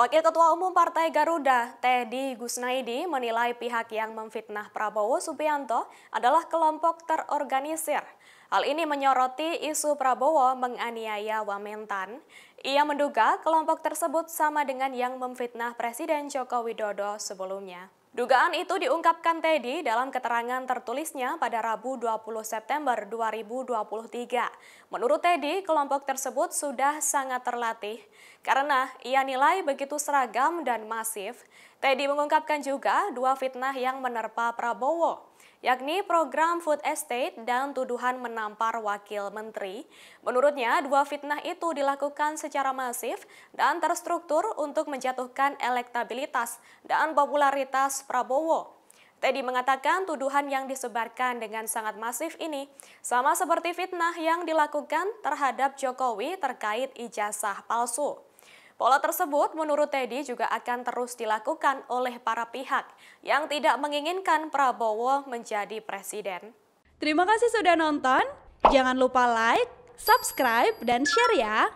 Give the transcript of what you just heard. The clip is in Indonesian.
Wakil Ketua Umum Partai Garuda, Teddy Gusnaidi, menilai pihak yang memfitnah Prabowo Subianto adalah kelompok terorganisir. Hal ini menyoroti isu Prabowo menganiaya Wamentan. Ia menduga kelompok tersebut sama dengan yang memfitnah Presiden Joko Widodo sebelumnya. Dugaan itu diungkapkan Teddy dalam keterangan tertulisnya pada Rabu 20 September 2023. Menurut Teddy, kelompok tersebut sudah sangat terlatih karena ia nilai begitu seragam dan masif. Teddy mengungkapkan juga dua fitnah yang menerpa Prabowo yakni program food estate dan tuduhan menampar wakil menteri. Menurutnya, dua fitnah itu dilakukan secara masif dan terstruktur untuk menjatuhkan elektabilitas dan popularitas Prabowo. Teddy mengatakan tuduhan yang disebarkan dengan sangat masif ini sama seperti fitnah yang dilakukan terhadap Jokowi terkait ijazah palsu. Pola tersebut menurut Teddy juga akan terus dilakukan oleh para pihak yang tidak menginginkan Prabowo menjadi presiden. Terima kasih sudah nonton. Jangan lupa like, subscribe, dan share ya.